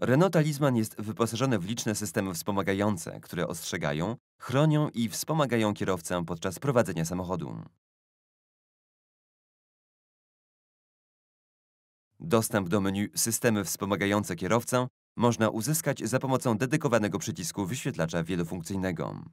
Renault Talisman jest wyposażony w liczne systemy wspomagające, które ostrzegają, chronią i wspomagają kierowcę podczas prowadzenia samochodu. Dostęp do menu Systemy wspomagające kierowcę można uzyskać za pomocą dedykowanego przycisku wyświetlacza wielofunkcyjnego.